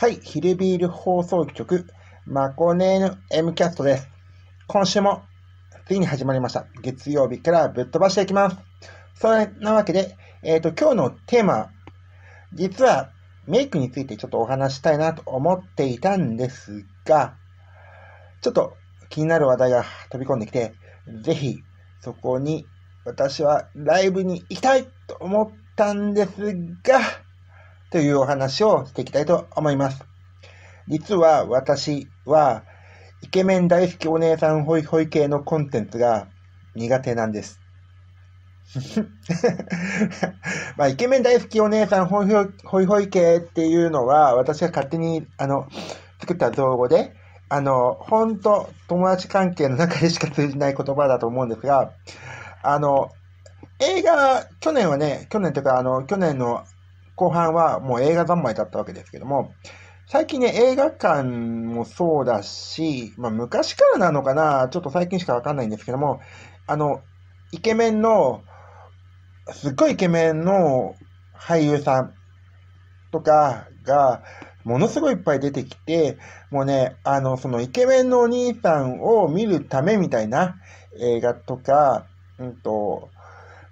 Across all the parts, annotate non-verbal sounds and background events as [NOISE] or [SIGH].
はい、ヒルビール放送局、マコネーヌ M キャストです。今週も、ついに始まりました。月曜日からぶっ飛ばしていきます。そんなわけで、えっ、ー、と、今日のテーマ、実はメイクについてちょっとお話したいなと思っていたんですが、ちょっと気になる話題が飛び込んできて、ぜひ、そこに、私はライブに行きたいと思ったんですが、というお話をしていきたいと思います。実は私はイケメン大好きお姉さんホイホイ系のコンテンツが苦手なんです。[LAUGHS] まあ、イケメン大好きお姉さんホイホイホイホイ系っていうのは私が勝手にあの作った造語であの、本当友達関係の中でしか通じない言葉だと思うんですが、あの、映画、去年はね、去年というか、あの、去年の後半はもう映画三昧だったわけですけども、最近ね、映画館もそうだし、まあ、昔からなのかな、ちょっと最近しかわかんないんですけども、あの、イケメンの、すっごいイケメンの俳優さんとかが、ものすごいいっぱい出てきて、もうね、あの、そのイケメンのお兄さんを見るためみたいな映画とか、うんと、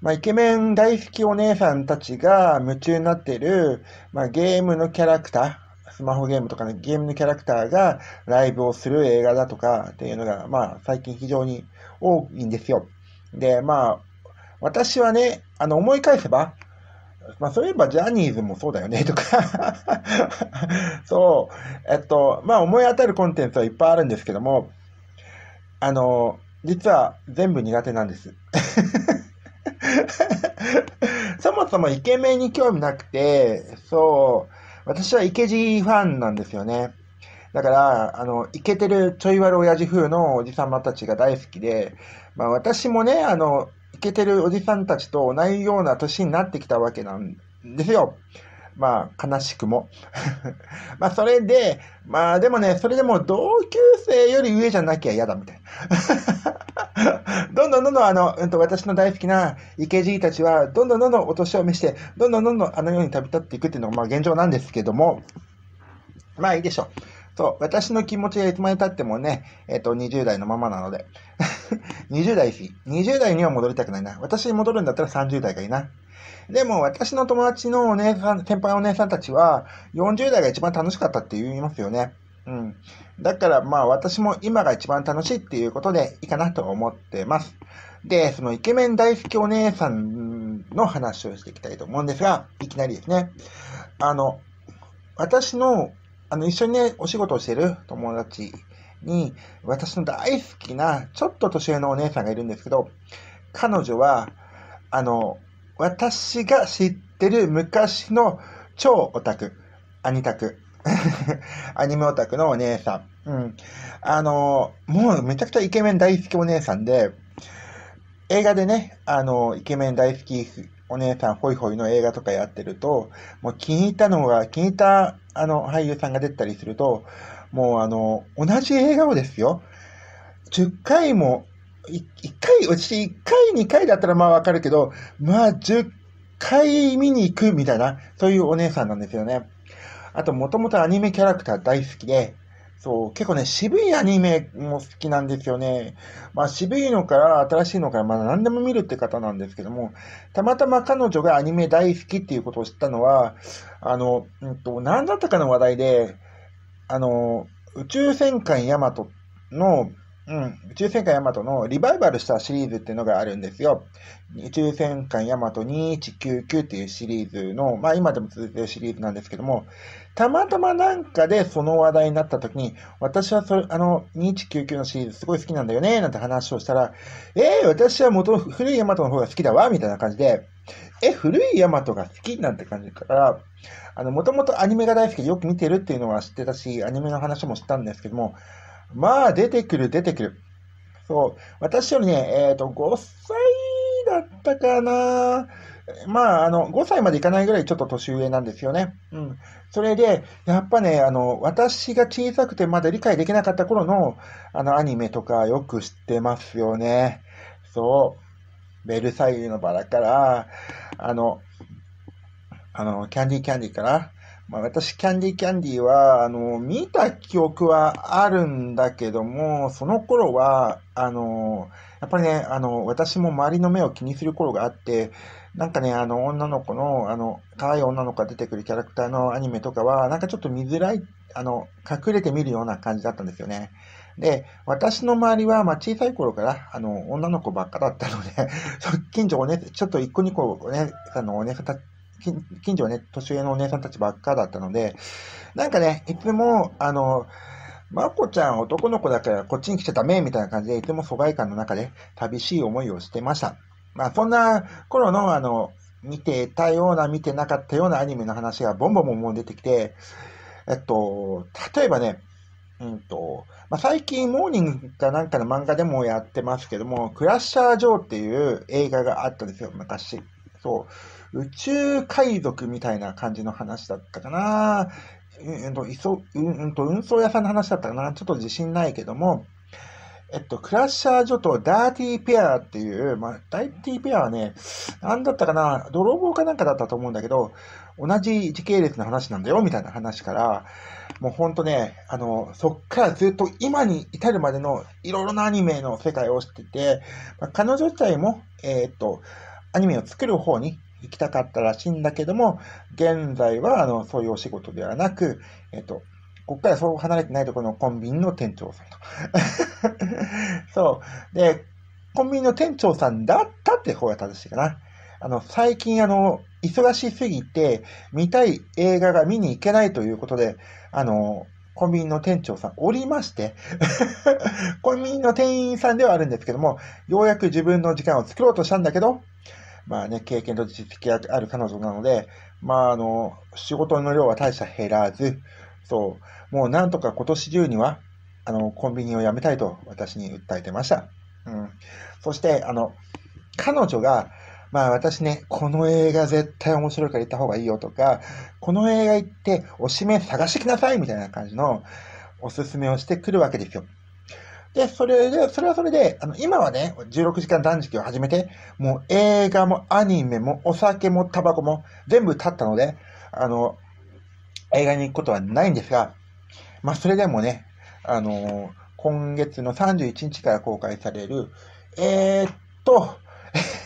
まあ、イケメン大好きお姉さんたちが夢中になっている、まあ、ゲームのキャラクター、スマホゲームとかの、ね、ゲームのキャラクターがライブをする映画だとかっていうのが、まあ、最近非常に多いんですよ。で、まあ、私はね、あの、思い返せば、まあ、そういえばジャニーズもそうだよねとか [LAUGHS] そう、えっと、まあ、思い当たるコンテンツはいっぱいあるんですけども、あの、実は全部苦手なんです。[LAUGHS] そもそもイケメンに興味なくて、そう、私はイケジファンなんですよね。だから、あの、イケてるちょい悪親父風のおじ様たちが大好きで、まあ私もね、あの、イケてるおじさんたちと同じような年になってきたわけなんですよ。まあ、悲しくも [LAUGHS] まあ、それで、まあ、でもね、それでも同級生より上じゃなきゃ嫌だみたいなどんどんどんどんあの、うんと、私の大好きな池じいたちは、どんどんどんどんお年を召して、どんどんどんどんあのように旅立っていくっていうのがまあ現状なんですけども、まあいいでしょう。そう、私の気持ちがいつまで経ってもね、えっ、ー、と、20代のままなので。20 [LAUGHS] 代し、20代には戻りたくないな。私に戻るんだったら30代がいいな。でも、私の友達のお姉さん、先輩お姉さんたちは、40代が一番楽しかったって言いますよね。うん。だからまあ私も今が一番楽しいっていうことでいいかなと思ってます。で、そのイケメン大好きお姉さんの話をしていきたいと思うんですが、いきなりですね。あの、私の、あの、一緒にね、お仕事をしてる友達に、私の大好きな、ちょっと年上のお姉さんがいるんですけど、彼女は、あの、私が知ってる昔の超オタク、兄タクアニメオタクのお姉さん。うん。あの、もうめちゃくちゃイケメン大好きお姉さんで、映画でね、あの、イケメン大好きお姉さんホイホイの映画とかやってると、もう気に入ったのが、気に入ったあの俳優さんが出たりすると、もうあの、同じ映画をですよ、10回も、1回、私1回、2回だったらまあわかるけど、まあ10回見に行くみたいな、そういうお姉さんなんですよね。あと、もともとアニメキャラクター大好きで、そう、結構ね、渋いアニメも好きなんですよね。まあ、渋いのから、新しいのから、まあ、何でも見るって方なんですけども、たまたま彼女がアニメ大好きっていうことを知ったのは、あの、うんと、何だったかの話題で、あの、宇宙戦艦ヤマトの、うん、宇宙戦艦ヤマトのリバイバルしたシリーズっていうのがあるんですよ。宇宙戦艦ヤマト2199っていうシリーズの、まあ今でも続いてるシリーズなんですけども、たまたまなんかでその話題になった時に、私はそれ、あの、2199のシリーズすごい好きなんだよね、なんて話をしたら、えー、私は元古いヤマトの方が好きだわ、みたいな感じで、え、古いヤマトが好きなんて感じから、あの、もともとアニメが大好きでよく見てるっていうのは知ってたし、アニメの話も知ったんですけども、まあ、出てくる、出てくる。そう。私よりね、えっ、ー、と、5歳だったかな。まあ、あの、5歳までいかないぐらいちょっと年上なんですよね。うん。それで、やっぱね、あの、私が小さくてまだ理解できなかった頃の、あの、アニメとかよく知ってますよね。そう。ベルサイユのバラから、あの、あの、キャンディーキャンディーから、まあ、私、キャンディーキャンディーは、あの、見た記憶はあるんだけども、その頃は、あの、やっぱりね、あの、私も周りの目を気にする頃があって、なんかね、あの、女の子の、あの、可愛い女の子が出てくるキャラクターのアニメとかは、なんかちょっと見づらい、あの、隠れて見るような感じだったんですよね。で、私の周りは、まあ、小さい頃から、あの、女の子ばっかだったので [LAUGHS] 近所をね、ちょっと一個二個ね、あの、おね、近所はね、年上のお姉さんたちばっかだったので、なんかね、いつも、あの、まこちゃん男の子だからこっちに来ちゃダメみたいな感じで、いつも疎外感の中で寂しい思いをしてました。まあ、そんな頃の、あの、見てたような、見てなかったようなアニメの話がボンボンボンボン出てきて、えっと、例えばね、うんと、まあ、最近、モーニングかなんかの漫画でもやってますけども、クラッシャー・ジョーっていう映画があったんですよ、昔。そう。宇宙海賊みたいな感じの話だったかな。うんと、いそうんと運送屋さんの話だったかな。ちょっと自信ないけども、えっと、クラッシャー女とダーティーペアっていう、まあ、ダーティーペアはね、なんだったかな、泥棒かなんかだったと思うんだけど、同じ時系列の話なんだよ、みたいな話から、もうほんとね、あの、そっからずっと今に至るまでのいろいろなアニメの世界を知ってて、まあ、彼女自体も、えー、っと、アニメを作る方に行きたかったらしいんだけども、現在は、あの、そういうお仕事ではなく、えっと、こっからそう離れてないところのコンビニの店長さんと。[LAUGHS] そう。で、コンビニの店長さんだったって方が正しいかな。あの、最近あの、忙しすぎて、見たい映画が見に行けないということで、あの、コンビニの店長さんおりまして [LAUGHS] コンビニの店員さんではあるんですけども、ようやく自分の時間を作ろうとしたんだけど、まあね、経験と実績がある彼女なので、まあ、あの、仕事の量は大した減らず、そう、もうなんとか今年中には、あの、コンビニを辞めたいと私に訴えてました。うん。そして、あの、彼女が、まあ私ね、この映画絶対面白いから行った方がいいよとか、この映画行っておしめ探してきなさいみたいな感じのおすすめをしてくるわけですよ。で、それで、それはそれで、あの、今はね、16時間断食を始めて、もう映画もアニメもお酒もタバコも全部立ったので、あの、映画に行くことはないんですが、まあ、それでもね、あの今月の31日から公開される、えー、っと、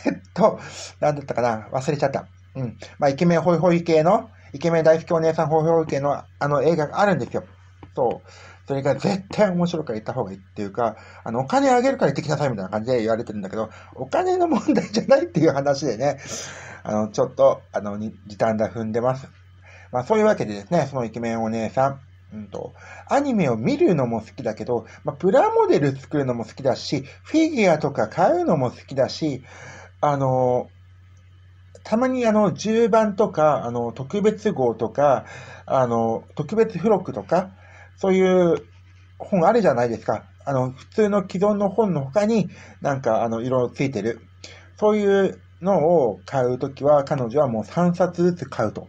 えっと、なんだったかな忘れちゃった。うん。まあ、イケメンホイホイ系の、イケメン大好きお姉さんホイホイ系のあの映画があるんですよ。そう。それが絶対面白いから行った方がいいっていうか、あの、お金あげるから行ってきなさいみたいな感じで言われてるんだけど、お金の問題じゃないっていう話でね、あの、ちょっと、あの、時短だ踏んでます。まあ、そういうわけでですね、そのイケメンお姉さん、うんと、アニメを見るのも好きだけど、まあ、プラモデル作るのも好きだし、フィギュアとか買うのも好きだし、あの、たまにあの、10番とか、あの、特別号とか、あの、特別付録とか、そういう本あるじゃないですか。あの、普通の既存の本の他になんかあの、色ついてる。そういうのを買うときは、彼女はもう3冊ずつ買うと。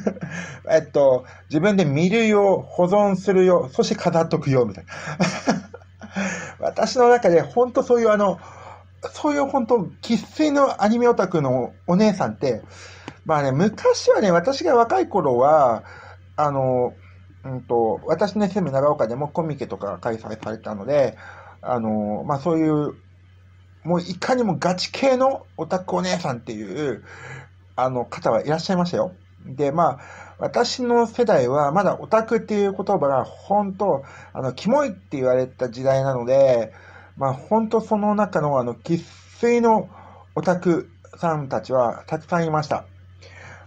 [LAUGHS] えっと、自分で見るよ、保存するよ、そして飾っとくよ、みたいな。[LAUGHS] 私の中で本当そういうあの、そういう本当、喫水のアニメオタクのお姉さんって、まあね、昔はね、私が若い頃は、あの、うんと、私の SM 長岡でもコミケとか開催されたので、あの、まあ、そういう、もういかにもガチ系のオタクお姉さんっていう、あの、方はいらっしゃいましたよ。で、まあ、私の世代はまだオタクっていう言葉が本当、あの、キモいって言われた時代なので、まあ、本当その中のあの、喫水のオタクさんたちはたくさんいました。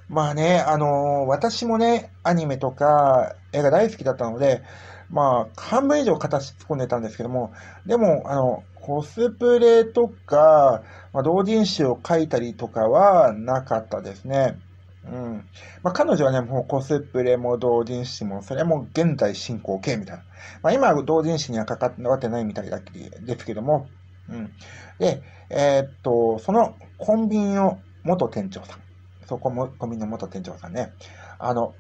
まあね、あのー、私もね、アニメとか映画大好きだったので、まあ、半分以上形突っ込んでたんですけども、でも、あの、コスプレとか、まあ、同人誌を書いたりとかはなかったですね。うん。まあ、彼女はね、もうコスプレも同人誌も、それも現在進行形みたいな。まあ、今は同人誌にはかかってないみたいだけですけども、うん。で、えー、っと、そのコンビニの元店長さん。そこも、コンの元店長さんね。あの、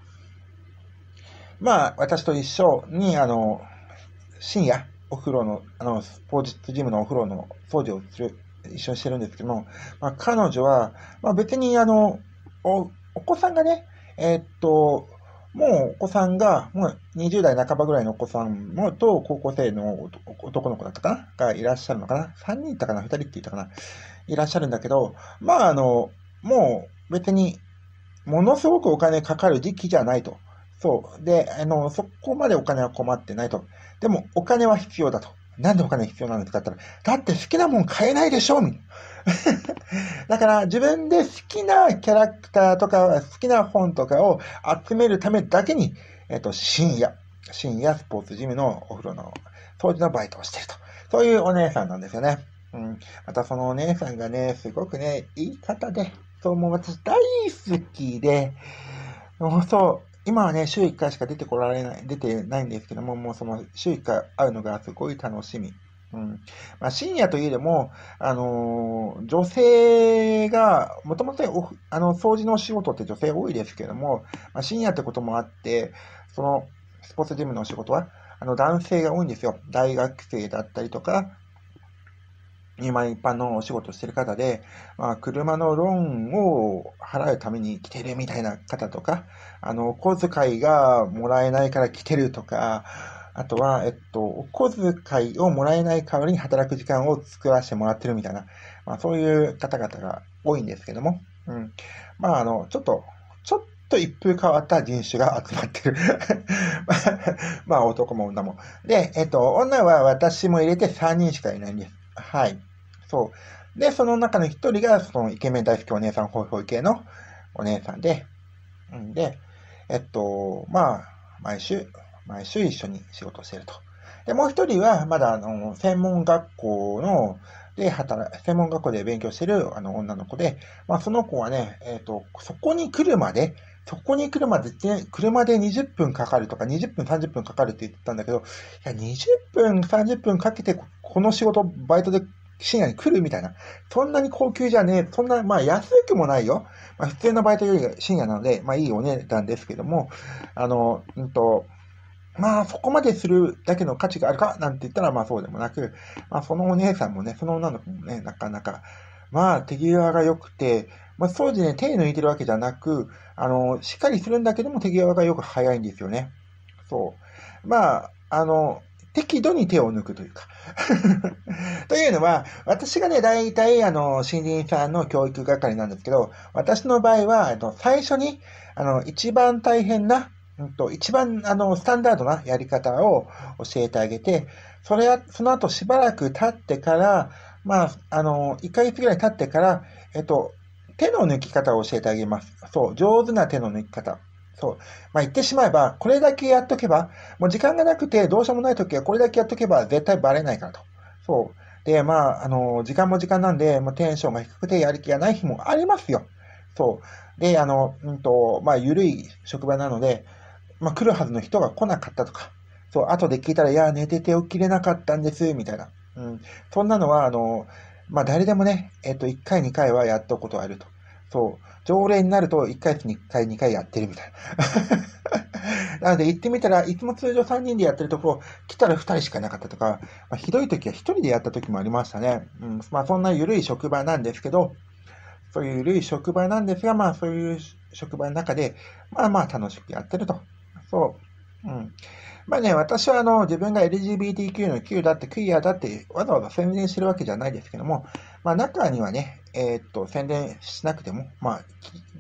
まあ、私と一緒に、あの、深夜、お風呂の、あの、スポーツジムのお風呂の掃除をする、一緒にしてるんですけども、まあ、彼女は、まあ、別に、あの、お、お子さんがね、えー、っと、もうお子さんが、もう20代半ばぐらいのお子さんもと高校生の男の子だったかながいらっしゃるのかな ?3 人いたかな ?2 人って言ったかないらっしゃるんだけど、まああの、もう別に、ものすごくお金かかる時期じゃないと。そう。で、あの、そこまでお金は困ってないと。でも、お金は必要だと。なんでお金必要なんですかって言ったら、だって好きなもん買えないでしょみたいな。[LAUGHS] だから自分で好きなキャラクターとか、好きな本とかを集めるためだけに、えっ、と、深夜、深夜スポーツジムのお風呂の掃除のバイトをしてると。そういうお姉さんなんですよね。うん。またそのお姉さんがね、すごくね、いい方で、そう、も私大好きで、もうそう、今はね、週1回しか出てこられない、出てないんですけども、もうその週1回会うのがすごい楽しみ。うん。まあ、深夜といえども、あのー、女性が、もともと、あの、掃除の仕事って女性多いですけども、まあ、深夜ってこともあって、その、スポーツジムの仕事は、あの、男性が多いんですよ。大学生だったりとか、今一般のお仕事してる方で、まあ、車のローンを払うために来てるみたいな方とか、あの、小遣いがもらえないから来てるとか、あとは、えっと、お小遣いをもらえない代わりに働く時間を作らせてもらってるみたいな、まあ、そういう方々が多いんですけども、うん。まあ、あの、ちょっと、ちょっと一風変わった人種が集まってる [LAUGHS] まあ、男も女も。で、えっと、女は私も入れて3人しかいないんです。はい。そう。で、その中の一人が、そのイケメン大好きお姉さん、ホイホイ系のお姉さんで、うんで、えっと、まあ、毎週、毎週一緒に仕事をしてると。で、もう一人は、まだ、あの、専門学校の、で、働、専門学校で勉強してる、あの、女の子で、まあ、その子はね、えっ、と、そこに来るまで、そこに来るまで車で20分かかるとか、20分、30分かかるって言ってたんだけど、いや、20分、30分かけて、この仕事、バイトで深夜に来るみたいな。そんなに高級じゃねえ。そんな、まあ安くもないよ。まあ普通のバイトより深夜なので、まあいいお値段ですけども、あの、うんと、まあそこまでするだけの価値があるかなんて言ったらまあそうでもなく、まあそのお姉さんもね、その女の子もね、なかなか、まあ手際が良くて、まあ当時ね、手抜いてるわけじゃなく、あの、しっかりするんだけども手際がよく早いんですよね。そう。まあ、あの、適度に手を抜くというか [LAUGHS] というのは、私がね、大体、あの、森林さんの教育係なんですけど、私の場合は、えっと、最初に、あの、一番大変な、うんと、一番、あの、スタンダードなやり方を教えてあげて、それは、その後しばらく経ってから、まあ、あの、1ヶ月ぐらい経ってから、えっと、手の抜き方を教えてあげます。そう、上手な手の抜き方。そう。まあ、言ってしまえば、これだけやっとけば、もう時間がなくてどうしようもないときはこれだけやっとけば絶対バレないからと。そう。で、まあ、あの、時間も時間なんで、まあ、テンションが低くてやる気がない日もありますよ。そう。で、あの、うんと、まあ、緩い職場なので、まあ、来るはずの人が来なかったとか、そう、後で聞いたら、いや、寝てて起きれなかったんです、みたいな。うん。そんなのは、あの、まあ、誰でもね、えっと、1回、2回はやったことあると。そう。常連になると、1か月に1回、2回やってるみたいな。[LAUGHS] なので、行ってみたらいつも通常3人でやってるところ、来たら2人しかなかったとか、まあ、ひどい時は1人でやった時もありましたね。うん。まあ、そんな緩い職場なんですけど、そういう緩い職場なんですが、まあ、そういう職場の中で、まあまあ楽しくやってると。そう。うん。まあね、私はあの自分が LGBTQ の Q だって、クイアだってわざわざ宣伝してるわけじゃないですけども、まあ、中にはね、えー、っと、宣伝しなくても、まあ、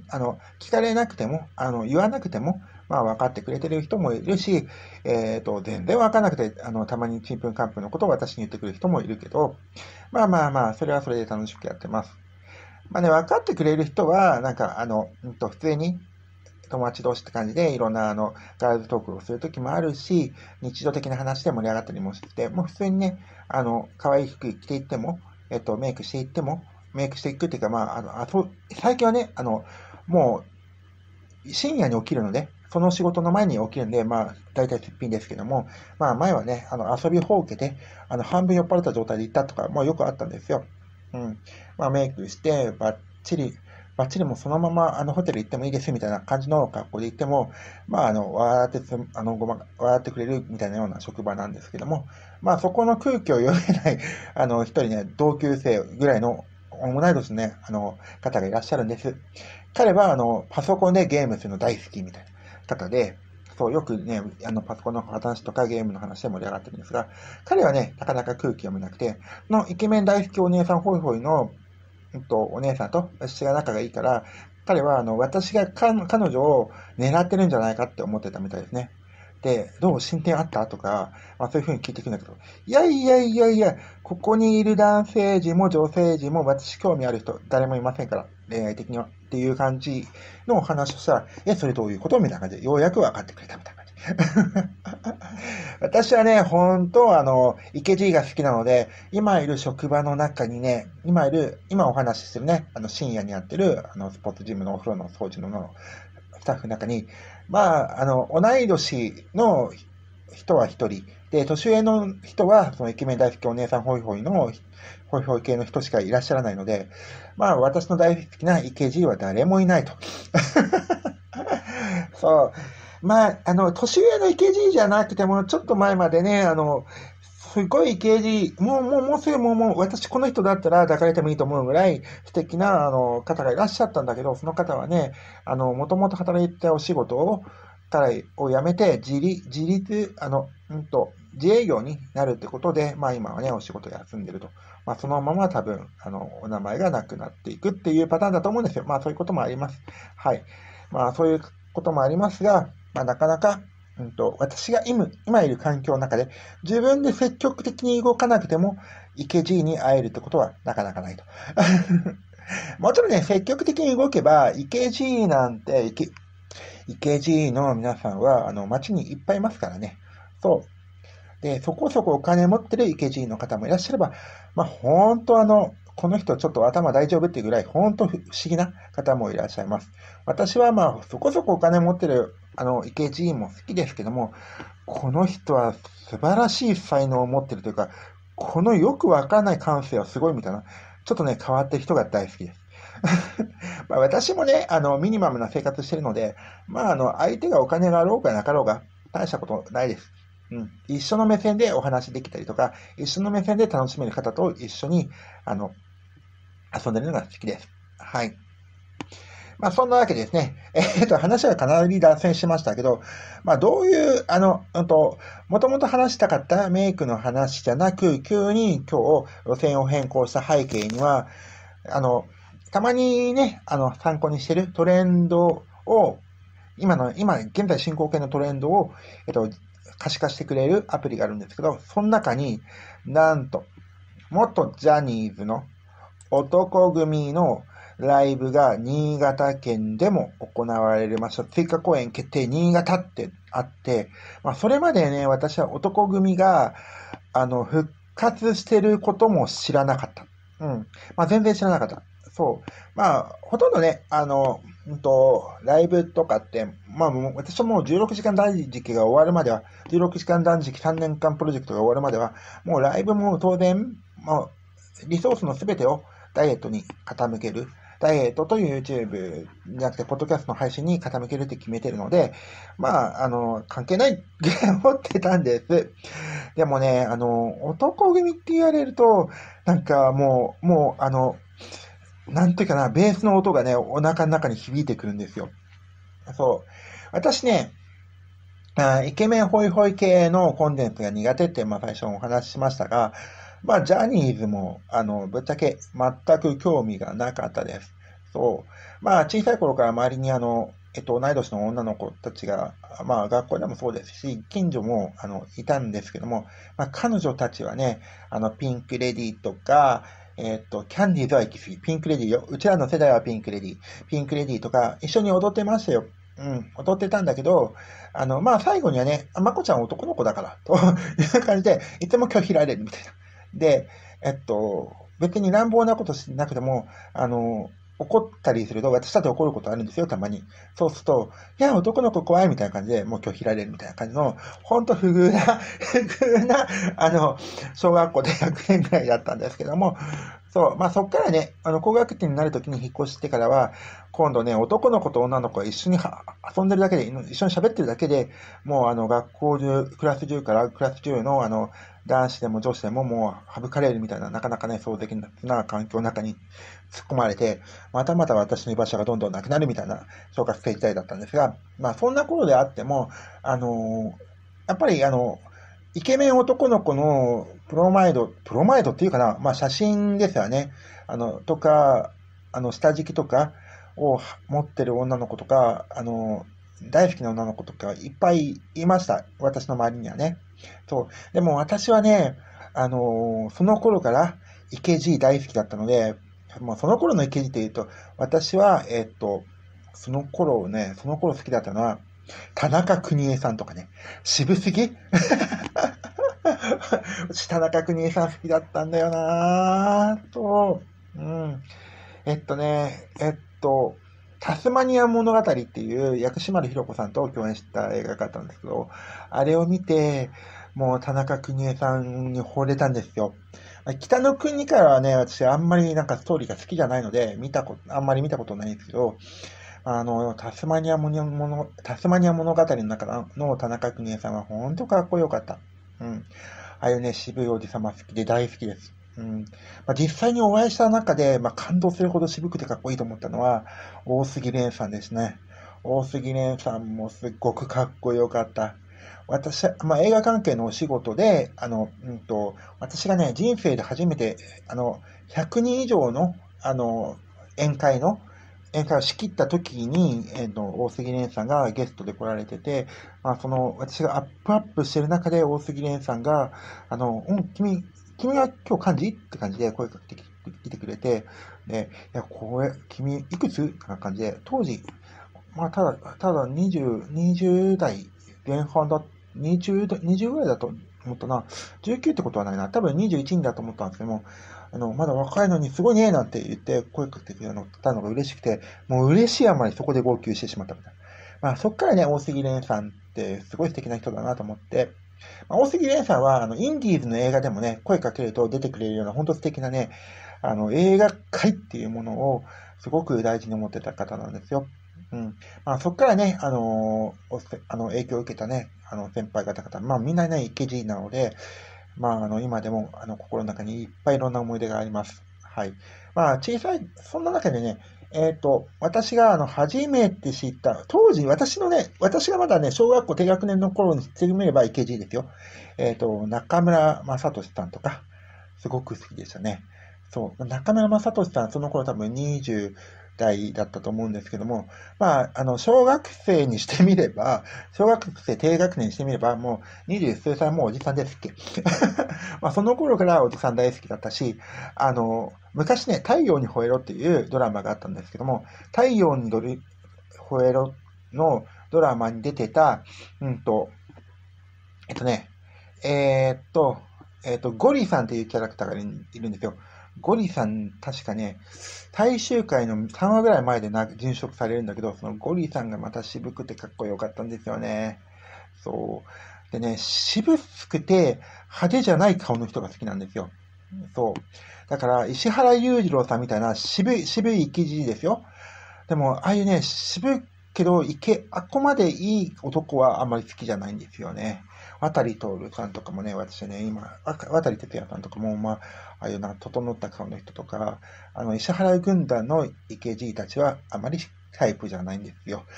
あの、聞かれなくても、あの、言わなくても、まあ、分かってくれてる人もいるし、えっ、と、全然分かんなくて、あの、たまにちんぷんかんぷんのことを私に言ってくる人もいるけど、まあまあまあ、それはそれで楽しくやってます。まあね、分かってくれる人は、なんか、あの、うんと、普通に、友達同士って感じで、いろんな、あの、ガールズトークをするときもあるし、日常的な話で盛り上がったりもして、もう普通にね、あの、可愛い服着ていっても、えっと、メイクしていっても、メイクしていくっていうか、まあ、あの、あそう最近はね、あの、もう、深夜に起きるので、その仕事の前に起きるんで、まあ、大体すっぴんですけども、まあ、前はね、あの、遊び放棄で、あの、半分酔っ払った状態で行ったとか、もうよくあったんですよ。うん。まあ、メイクして、バッチリ、バッチリもそのままあのホテル行ってもいいですみたいな感じの格好で行っても、まあ、あの笑ってあのごま笑ってくれるみたいなような職場なんですけども、まあ、そこの空気を読めないあの一人ね、同級生ぐらいの同いスね、あの方がいらっしゃるんです。彼はあのパソコンでゲームするの大好きみたいな方で、そう、よくね、あの、パソコンの話とかゲームの話で盛り上がってるんですが、彼はね、なかなか空気読めなくて、のイケメン大好きお姉さんホイホイのっと、お姉さんと私が仲がいいから、彼はあの私が彼女を狙ってるんじゃないかって思ってたみたいですね。で、どう進展あったとか、まあ、そういうふうに聞いてくるんだけど、いやいやいやいや、ここにいる男性陣も女性陣も私興味ある人誰もいませんから、恋愛的にはっていう感じのお話をしたら、え、それどういうことみたいな感じで、ようやく分かってくれたみたいな。[LAUGHS] 私はね、本当あの、池尻が好きなので、今いる職場の中にね、今いる、今お話しするね、あの、深夜にやってる、あの、スポーツジムのお風呂の掃除のスタッフの中に、まあ、あの、同い年の人は一人、で、年上の人は、そのイケメン大好きお姉さんホイホイの、ホイホイ系の人しかいらっしゃらないので、まあ、私の大好きな池尻は誰もいないと。[LAUGHS] そう。まあ、あの、年上の池爺じゃなくても、ちょっと前までね、あの、すごい池爺、もう、もう、もうすぐ、もう、もう、私この人だったら抱かれてもいいと思うぐらい素敵な、あの、方がいらっしゃったんだけど、その方はね、あの、もともと働いてたお仕事を、からを辞めて、自立、自立、あの、うんと、自営業になるってことで、まあ今はね、お仕事休んでると。まあそのまま多分、あの、お名前がなくなっていくっていうパターンだと思うんですよ。まあそういうこともあります。はい。まあそういうこともありますが、まあ、なかなか、うんと、私が今今いる環境の中で自分で積極的に動かなくても池爺に会えるってことはなかなかないと。[LAUGHS] もちろんね、積極的に動けば、池爺なんて、池、池爺の皆さんは、あの、街にいっぱいいますからね。そう。で、そこそこお金持ってる池爺の方もいらっしゃれば、まあ、ほんとあの、この人ちょっと頭大丈夫っていうぐらい、ほんと不思議な方もいらっしゃいます。私はまあ、そこそこお金持ってるあの、池井も好きですけども、この人は素晴らしい才能を持ってるというか、このよくわからない感性はすごいみたいな、ちょっとね、変わった人が大好きです。[LAUGHS] ま私もね、あの、ミニマムな生活してるので、まあ、あの、相手がお金があろうがなかろうが、大したことないです。うん。一緒の目線でお話できたりとか、一緒の目線で楽しめる方と一緒に、あの、遊んでるのが好きです。はい。まあ、そんなわけですね。[LAUGHS] えー、っと、話はかなり脱線しましたけど、まあ、どういう、あの、うんと、もともと話したかったメイクの話じゃなく、急に今日路線を変更した背景には、あの、たまにね、あの、参考にしてるトレンドを、今の、今、現在進行形のトレンドを、えっと、可視化してくれるアプリがあるんですけど、その中になんと、元ジャニーズの男組のライブが新潟県でも行われまし追加公演決定新潟ってあって、まあ、それまでね、私は男組が、あの、復活してることも知らなかった。うん。まあ、全然知らなかった。そう。まあ、ほとんどね、あの、んと、ライブとかって、まあ、私はもう16時間断食が終わるまでは、16時間断食3年間プロジェクトが終わるまでは、もうライブも当然、もう、リソースの全てをダイエットに傾ける。ダイエットと YouTube じゃなくて、ポッドキャストの配信に傾けるって決めてるので、まあ、あの、関係ないって思ってたんです。でもね、あの、男組って言われると、なんかもう、もう、あの、なんていうかな、ベースの音がね、お腹の中に響いてくるんですよ。そう。私ね、あイケメンホイホイ系のコンテンツが苦手って、まあ、最初お話ししましたが、まあ、ジャニーズも、あの、ぶっちゃけ全く興味がなかったです。そう。まあ、小さい頃から周りに、あの、えっと、同い年の女の子たちが、まあ、学校でもそうですし、近所も、あの、いたんですけども、まあ、彼女たちはね、あの、ピンクレディとか、えっと、キャンディーズは行き過ぎ、ピンクレディよ。うちらの世代はピンクレディ、ピンクレディとか、一緒に踊ってましたよ。うん、踊ってたんだけど、あの、まあ、最後にはね、まこちゃん男の子だから、という感じで、いつも拒否られるみたいな。で、えっと、別に乱暴なことしなくても、あの、怒ったりすると、私だって怒ることあるんですよ、たまに。そうすると、いや、男の子怖いみたいな感じで、もう拒否られるみたいな感じの、ほんと不遇な不遇な、あの、小学校で100年ぐらいだったんですけども、そう、まあそっからね、あの、高学年になるときに引っ越してからは、今度ね、男の子と女の子が一緒に遊んでるだけで、一緒に喋ってるだけで、もうあの、学校中、クラス中からクラス中の、あの、男子でも女子でももう省かれるみたいな、なかなかね、そう的な環境の中に突っ込まれて、またまた私の居場所がどんどんなくなるみたいな小学生時代だったんですが、まあそんな頃であっても、あのやっぱりあの、イケメン男の子のプロマイド、プロマイドっていうかな、まあ写真ですよね。あの、とか、あの、下敷きとかを持ってる女の子とか、あの、大好きな女の子とかいっぱいいました。私の周りにはね。そう。でも私はね、あの、その頃からイケジー大好きだったので、もうその頃の記事で言うと、私は、えっと、その頃ね、その頃好きだったのは、田中邦衛さんとかね、渋すぎ [LAUGHS] 私田中邦衛さん好きだったんだよなと、うん。えっとね、えっと、タスマニア物語っていう薬師丸ひろ子さんと共演した映画があったんですけど、あれを見て、もう田中邦衛さんに惚れたんですよ。北の国からはね、私あんまりなんかストーリーが好きじゃないので、見たこと、あんまり見たことないんですけど、あの、タスマニア物タスマニア物語の中の田中邦衛さんは本当かっこよかった。うん。ああいうね、渋いおじさま好きで大好きです。うん。まあ、実際にお会いした中で、まあ、感動するほど渋くてかっこいいと思ったのは、大杉蓮さんですね。大杉蓮さんもすっごくかっこよかった。私、まあ、映画関係のお仕事で、あの、うんと、私がね、人生で初めて、あの、100人以上の、あの、宴会の、宴会を仕切った時に、えー、と、大杉蓮さんがゲストで来られてて、まあ、その私がアップアップしてる中で大杉蓮さんが「あのうん君君は今日漢字?」って感じで声かけてきてくれて「でいやこれ君いくつ?」ってな感じで当時、まあ、ただただ 20, 20代前半だった 20, 20ぐらいだと思ったな。19ってことはないな。多分21人だと思ったんですけども、あの、まだ若いのにすごいねなんて言って声かけてくれたのが嬉しくて、もう嬉しいあまりそこで号泣してしまったみたいな。まあそっからね、大杉蓮さんってすごい素敵な人だなと思って、まあ、大杉蓮さんはあのインディーズの映画でもね、声かけると出てくれるような本当素敵なね、あの映画界っていうものをすごく大事に思ってた方なんですよ。うん。まあ、そこからね、あのー、あの影響を受けたね、あの先輩方々、まあ、みんなね、イケジーなので、まあ、あの今でもあの心の中にいっぱいいろんな思い出があります。はい。まあ、小さい、そんな中でね、えっ、ー、と、私があの初めて知った、当時、私のね、私がまだね、小学校低学年の頃にしてみればイケジーですよ。えっ、ー、と、中村正俊さんとか、すごく好きでしたね。そう、中村正俊さん、その頃多分20、題だったと思うんですけども、まあ、あの、小学生にしてみれば、小学生低学年にしてみれば、もう二十数歳もうおじさんですっけ。[LAUGHS] まあ、その頃からおじさん大好きだったし、あの、昔ね、太陽に吠えろっていうドラマがあったんですけども、太陽にどり吠えろのドラマに出てた、うんと、えっとね、えー、っと、えー、っと、ゴリさんっていうキャラクターがいるんですよ。ゴリさん、確かね、最終回の3話ぐらい前でな殉職されるんだけど、そのゴリさんがまた渋くてかっこよかったんですよね。そう。でね、渋くて派手じゃない顔の人が好きなんですよ。そう。だから、石原裕次郎さんみたいな渋渋い生き字ですよ。でも、ああいうね、渋けど、いけ、あっこまでいい男はあんまり好きじゃないんですよね。渡り徹さんとかもね、私ね、今、渡り哲也さんとかも、まあ、ああいうなんか整った顔の人とか、あの、石原軍団の池じいたちはあまりタイプじゃないんですよ。[LAUGHS]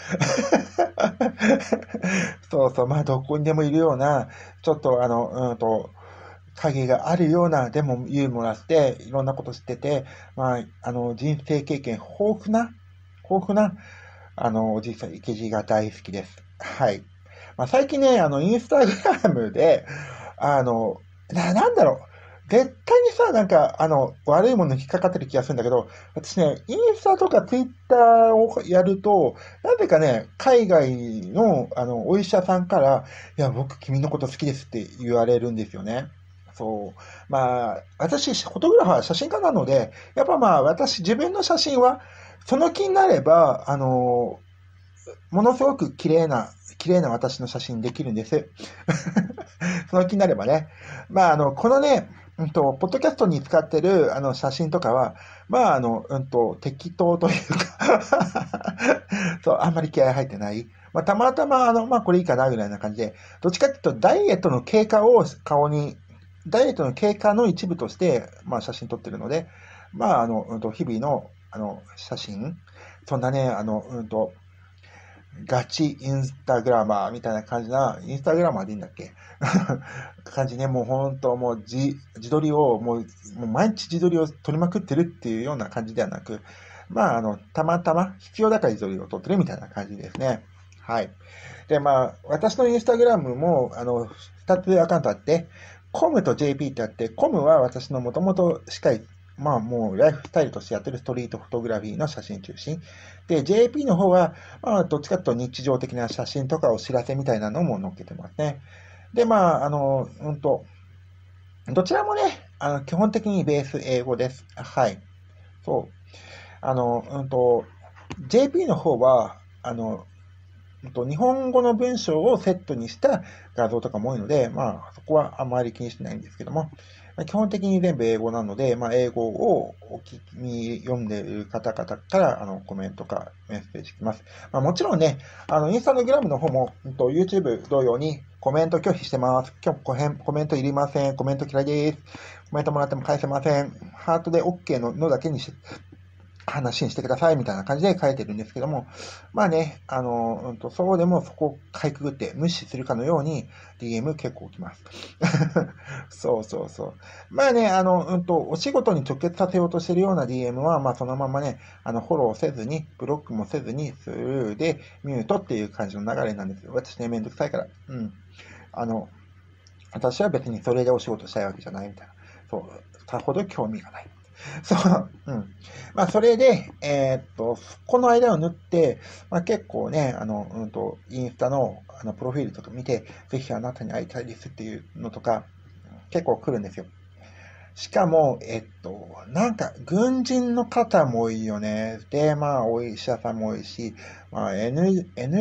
そうそう、まあ、どこにでもいるような、ちょっとあの、うんと、影があるような、でもユーモラスで、いろんなこと知ってて、まあ、あの、人生経験豊富な、豊富な、あの、おじいさん、池地が大好きです。はい。まあ、最近ね、あの、インスタグラムで、あの、な、なんだろう。絶対にさ、なんか、あの、悪いものに引っかかってる気がするんだけど、私ね、インスタとかツイッターをやると、なぜかね、海外の、あの、お医者さんから、いや、僕、君のこと好きですって言われるんですよね。そう。まあ、私、フォトグラファー、写真家なので、やっぱまあ、私、自分の写真は、その気になれば、あの、ものすごく綺麗な、綺麗な私の写真できるんです。[LAUGHS] その気になればね。まあ、あの、このね、うんと、ポッドキャストに使ってるあの写真とかは、まあ、あの、うんと、適当というか [LAUGHS] そう、あんまり気合入ってない。まあ、たまたま、あの、まあ、これいいかなぐらいな感じで、どっちかっていうと、ダイエットの経過を顔に、ダイエットの経過の一部として、まあ、写真撮ってるので、まあ、あの、うんと、日々の、あの、写真、そんなね、あの、うんと、ガチインスタグラマーみたいな感じな、インスタグラマーでいいんだっけ [LAUGHS] 感じね、もう本当もう自自撮りをもう、もう毎日自撮りを撮りまくってるっていうような感じではなく、まあ、あの、たまたま必要だから自撮りを撮ってるみたいな感じですね。はい。で、まあ、私のインスタグラムも、あの、2つアカウントあって、コムと JP ってあって、コムは私のもともとしっかい。まあもうライフスタイルとしてやってるストリートフォトグラフィーの写真中心。で、JP の方は、まあ、どっちかというと日常的な写真とかお知らせみたいなのも載っけてますね。で、まあ、あの、うんと、どちらもね、あの基本的にベース英語です。はい。そう。あの、うんと、JP の方は、あの、日本語の文章をセットにした画像とかも多いので、まあ、そこはあまり気にしてないんですけども。まあ、基本的に全部英語なので、まあ、英語をお聞きに読んでいる方々からあのコメントかメッセージ来ます。まあ、もちろんね、あのインスタグラムの方も、うん、と YouTube 同様にコメント拒否してます。今日ココメントいりません。コメント嫌いです。コメントもらっても返せません。ハートで OK ののだけにして、話にしてくださいみたいな感じで書いてるんですけども、まあね、あの、うん、とそうでもそこをかいくぐって無視するかのように DM 結構来ます。そうそうそう。まあね、あの、うんと、お仕事に直結させようとしてるような DM は、まあそのままね、あの、フォローせずに、ブロックもせずに、スルーで、ミュートっていう感じの流れなんですよ。私ね、めんどくさいから。うん。あの、私は別にそれでお仕事したいわけじゃないみたいな。そう。さほど興味がない。そう、うん。まあ、それで、えー、っと、この間を縫って、まあ、結構ね、あの、うんと、インスタの、あの、プロフィールとか見て、ぜひあなたに会いたいですっていうのとか、結構来るんですよ。しかも、えっと、なんか、軍人の方も多いよね。で、まあ、お医者さんも多いし、まあ、N、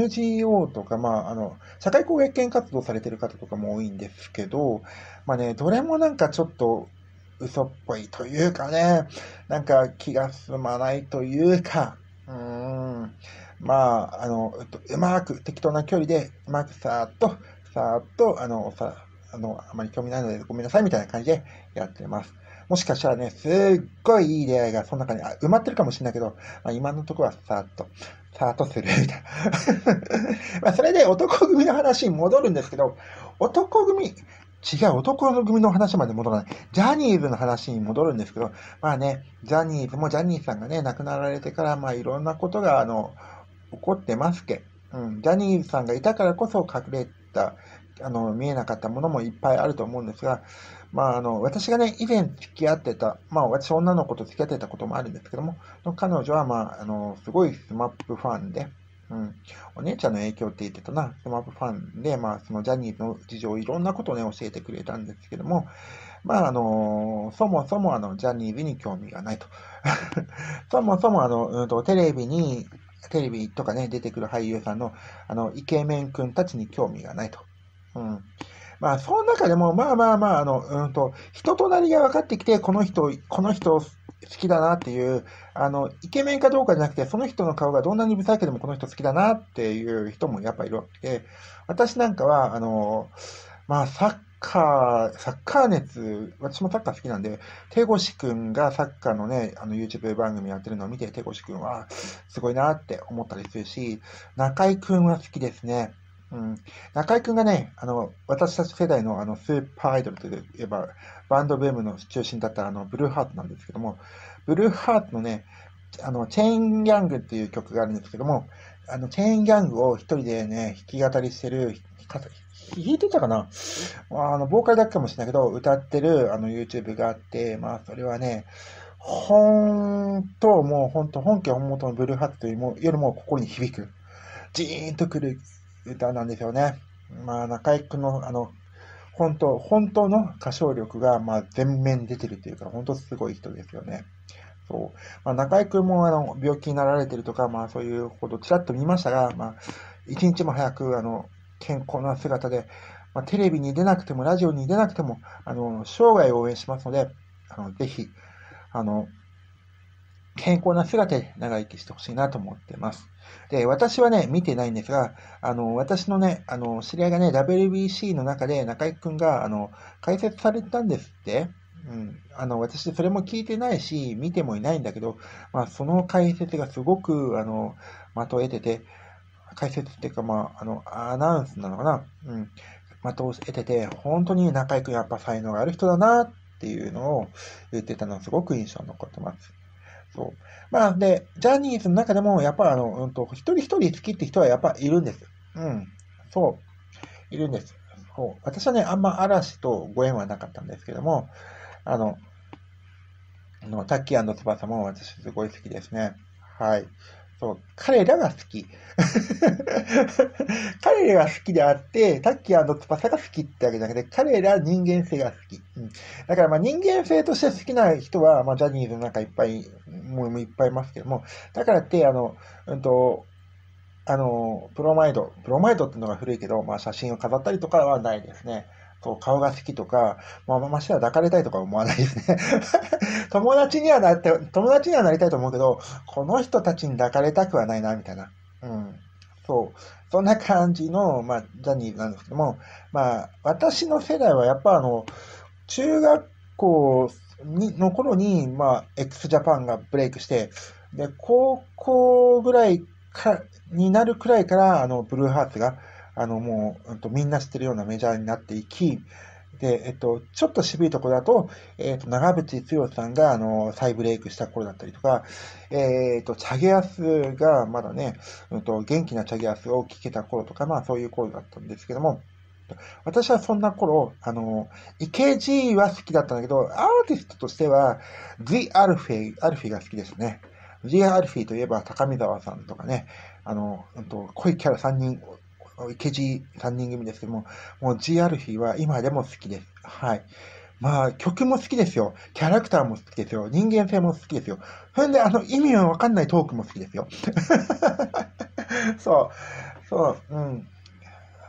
g o とか、まあ、あの、社会貢献活動されてる方とかも多いんですけど、まあね、どれもなんかちょっと嘘っぽいというかね、なんか気が済まないというか、うーん、まあ、あの、うまく適当な距離で、うまくさーっと、さーっと、あの、さ、あの、あまり興味ないのでごめんなさいみたいな感じでやってます。もしかしたらね、すっごいいい出会いがその中にあ埋まってるかもしれないけど、まあ、今のところはさーっと、さーっとするみたいな。[LAUGHS] まそれで男組の話に戻るんですけど、男組、違う、男の組の話まで戻らない。ジャニーズの話に戻るんですけど、まあね、ジャニーズもジャニーさんがね、亡くなられてから、まあいろんなことが、あの、起こってますけ。うん、ジャニーズさんがいたからこそ隠れた、あの見えなかったものもいっぱいあると思うんですが、まあ、あの私がね、以前付き合ってた、まあ、私、女の子と付き合ってたこともあるんですけども、彼女は、まあ、あのすごいスマップファンで、うん、お姉ちゃんの影響って言ってたな、スマップファンで、まあ、そのジャニーズの事情、いろんなことをね、教えてくれたんですけども、まあ、あの、そもそも、あの、ジャニーズに興味がないと。[LAUGHS] そもそも、あの、うんと、テレビに、テレビとかね、出てくる俳優さんの、あの、イケメン君たちに興味がないと。うん。まあ、その中でも、まあまあまあ、あの、うんと、人となりが分かってきて、この人、この人好きだなっていう、あの、イケメンかどうかじゃなくて、その人の顔がどんなにさいけでもこの人好きだなっていう人もやっぱいるわけで、私なんかは、あの、まあ、サッカー、サッカー熱、私もサッカー好きなんで、手越くんがサッカーのね、あの YouTube 番組やってるのを見て、手越くんはすごいなって思ったりするし、中井くんは好きですね。うん、中居君がね、あの私たち世代のあのスーパーアイドルといえば、バンドブームの中心だったあのブルーハートなんですけども、ブルーハートのね、あのチェーンギャングっていう曲があるんですけども、あのチェーンギャングを一人でね、弾き語りしてる、弾いてたかなあのボーカルだけかもしれないけど、歌ってるあの YouTube があって、まあそれはね、本当もう本当本家本元のブルーハートというよりも心に響く。ジーンとくる歌なんですよね。まあ、中井君の、あの、本当、本当の歌唱力が、まあ、全面出てるというか、本当すごい人ですよね。そう。まあ、中井君も、あの、病気になられてるとか、まあ、そういうこと、ちらっと見ましたが、まあ、一日も早く、あの、健康な姿で、まあ、テレビに出なくても、ラジオに出なくても、あの、生涯応援しますので、あの、ぜひ、あの、健康な姿で長生きしてほしいなと思ってます。で、私はね、見てないんですが、あの、私のね、あの、知り合いがね、WBC の中で中井くんが、あの、解説されたんですって。うん。あの、私、それも聞いてないし、見てもいないんだけど、まあ、その解説がすごく、あの、的を得てて、解説っていうか、まあ、あの、アナウンスなのかな。うん。まとえてて、本当に中井くんやっぱ才能がある人だなっていうのを言ってたのはすごく印象に残ってます。そう。まあ、で、ジャニーズの中でも、やっぱあの、うんと、一人一人好きって人はやっぱいるんです。うん。そう。いるんです。そう。私はね、あんま嵐とご縁はなかったんですけども、あの、あのタッキー翼も私すごい好きですね。はい。そう、彼らが好き。[LAUGHS] 彼らが好きであって、タッキー翼が好きってわけじゃなくて、彼ら人間性が好き。うん、だからまあ人間性として好きな人は、まあ、ジャニーズなんかいっぱい、もういっぱいいますけども、だからって、あの、うんと、あの、プロマイド、プロマイドっていうのが古いけど、まあ写真を飾ったりとかはないですね。こう顔が好きとか、まあ、ましては抱かれたいとか思わないですね [LAUGHS] 友達にはなって、友達にはなりたいと思うけど、この人たちに抱かれたくはないな、みたいな。うん。そう。そんな感じの、まあ、ジャニーなんですけども、まあ、私の世代はやっぱあの、中学校にの頃に、まあ、x ジャパンがブレイクして、で、高校ぐらいか、になるくらいから、あの、ブルーハーツがあの、もう、うん、とみんな知ってるようなメジャーになっていき、で、えっと、ちょっと渋いところだと、えっと、長渕剛さんが、あの、再ブレイクした頃だったりとか、えっと、チャゲアスが、まだね、うんと、元気なチャゲアスを聴けた頃とか、まあ、そういう頃だったんですけども、私はそんな頃、あの、ジーは好きだったんだけど、アーティストとしては、The アルフィ、アルフィが好きですね。The アルフィといえば、高見沢さんとかね、あの、うんと、濃いキャラ3人池地3人組ですけども、もう G アルフィーは今でも好きです。はい。まあ、曲も好きですよ。キャラクターも好きですよ。人間性も好きですよ。それで、あの、意味はわかんないトークも好きですよ。[LAUGHS] そう。そう。うん。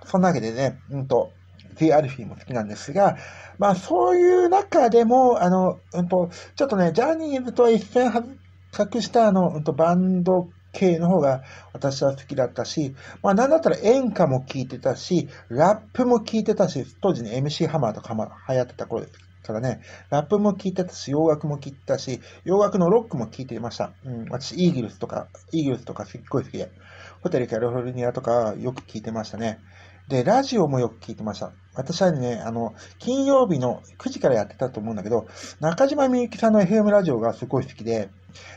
そんなわけでね、うんと、G アルフィーも好きなんですが、まあ、そういう中でも、あの、うんと、ちょっとね、ジャニーズとは一線隠した、あの、うんと、バンド系の方が私は好きだったし、まあなんだったら演歌も聴いてたし、ラップも聴いてたし、当時ね MC ハマーとか流行ってた頃ですからね、ラップも聴いてたし、洋楽も聴いてたし、洋楽のロックも聴いていました。うん、私、イーグルスとか、イーグルスとかすっごい好きで、ホテルキャリフォルニアとかよく聴いてましたね。で、ラジオもよく聞いてました。私はね、あの、金曜日の9時からやってたと思うんだけど、中島みゆきさんの FM ラジオがすごい好きで、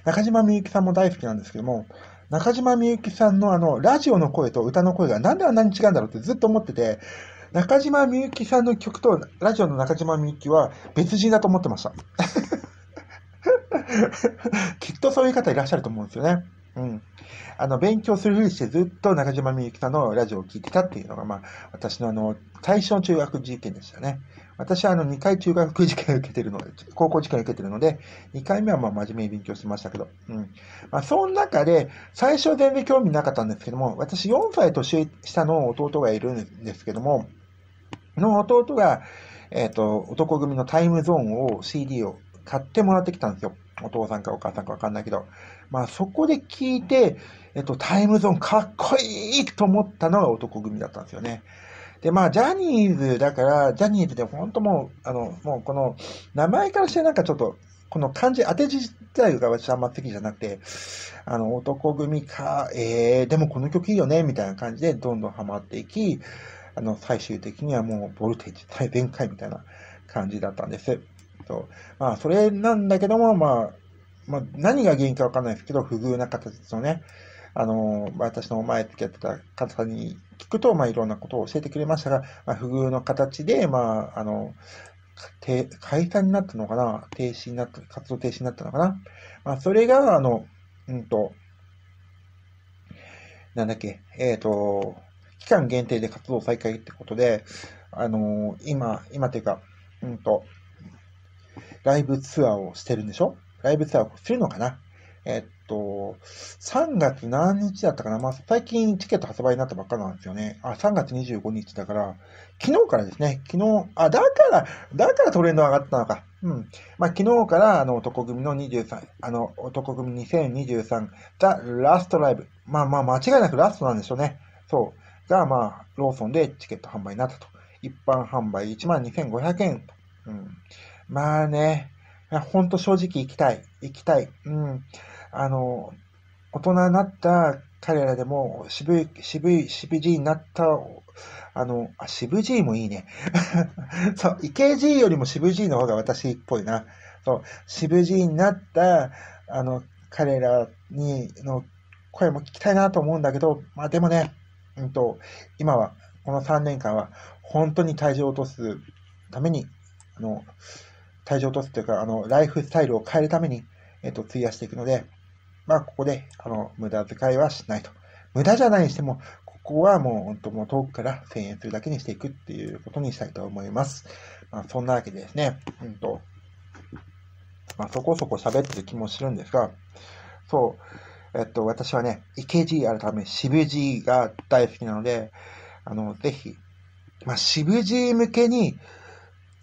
中島みゆきさんも大好きなんですけども、中島みゆきさんのあの、ラジオの声と歌の声がなんであんなに違うんだろうってずっと思ってて、中島みゆきさんの曲とラジオの中島みゆきは別人だと思ってました。[LAUGHS] きっとそういう方いらっしゃると思うんですよね。うん。あの、勉強するふりしてずっと中島みゆきさんのラジオを聴いてたっていうのが、まあ、私のあの、最初の中学受験でしたね。私はあの、2回中学受験を受けてるので、[LAUGHS] 高校受験を受けてるので、2回目はまあ、真面目に勉強してましたけど、うん。まあ、その中で、最初は全然興味なかったんですけども、私4歳年下の弟がいるんですけども、の弟が、えっ、ー、と、男組のタイムゾーンを CD を買ってもらってきたんですよ。お父さんかお母さんかわかんないけど、まあそこで聞いて、えっと、タイムゾーンかっこいいと思ったのが男組だったんですよね。で、まあ、ジャニーズだから、ジャニーズで本当もう、あの、もうこの、名前からしてなんかちょっと、この漢字当て字自体が私あんま好きじゃなくて、あの、男組か、えー、でもこの曲いいよね、みたいな感じでどんどんハマっていき、あの、最終的にはもうボルテージ全開みたいな感じだったんです。そうまあ、それなんだけども、まあ、まあ、何が原因かわかんないですけど、不遇な形ですよね。あの、私の前付き合ってた方に聞くと、まあ、いろんなことを教えてくれましたが、まあ、不遇の形で、まあ、あの、解散になったのかな停止になった、活動停止になったのかなまあ、それが、あの、うんと、なんだっけ、えっ、ー、と、期間限定で活動再開ってことで、あの今、今というか、うんと、ライブツアーをしてるんでしょライブツアーをするのかなえっと、3月何日だったかなまあ、最近チケット発売になったばっかなんですよね。あ、3月25日だから、昨日からですね。昨日、あ、だから、だからトレンド上がったのか。うん。まあ、昨日から、あの、男組の23、あの、男組2023、ザ・ラストライブ。まあまあ、間違いなくラストなんでしょうね。そう。が、まあ、ローソンでチケット販売になったと。一般販売1万2500円と。うん。まあね、ほんと正直行きたい。行きたい。うん。あの、大人になった彼らでも、渋い、渋い、渋じになった、あの、あ、渋じもいいね。[LAUGHS] そう、池じよりも渋じの方が私っぽいな。そう、渋じになった、あの、彼らに、の声も聞きたいなと思うんだけど、まあでもね、うんと、今は、この3年間は、本当に体重を落とすために、あの、体重を落とすというか、あの、ライフスタイルを変えるために、えっと、費やしていくので、まあ、ここで、あの、無駄遣いはしないと。無駄じゃないにしても、ここはもう、本当もう遠くから1000円するだけにしていくっていうことにしたいと思います。まあ、そんなわけでですね、うんと、まあ、そこそこ喋ってる気もするんですが、そう、えっと、私はね、イケある改め渋ーが大好きなので、あの、ぜひ、まあ、渋ー向けに、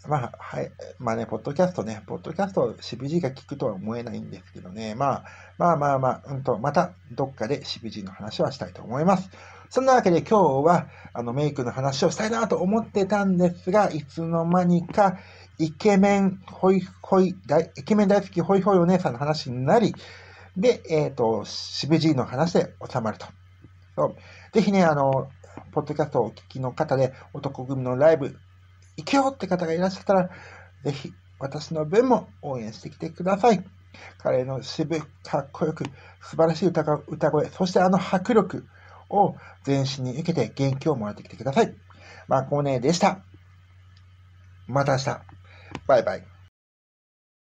まあ、はい、まあね、ポッドキャストね、ポッドキャストをしぶじが聞くとは思えないんですけどね、まあ、まあまあまあ、うんと、またどっかでしぶじの話はしたいと思います。そんなわけで今日は、あの、メイクの話をしたいなと思ってたんですが、いつの間にか、イケメン、ホイホイ、イケメン大好きホイホイお姉さんの話になり、で、えっ、ー、と、しぶじの話で収まると。そうぜひね、あの、ポッドキャストをお聞きの方で、男組のライブ、行けよって方がいらっしゃったら、ぜひ私の分も応援してきてください。彼の渋かっこよく素晴らしい歌歌声、そしてあの迫力を全身に受けて元気をもらってきてください。まコネでした。また明日。バイバイ。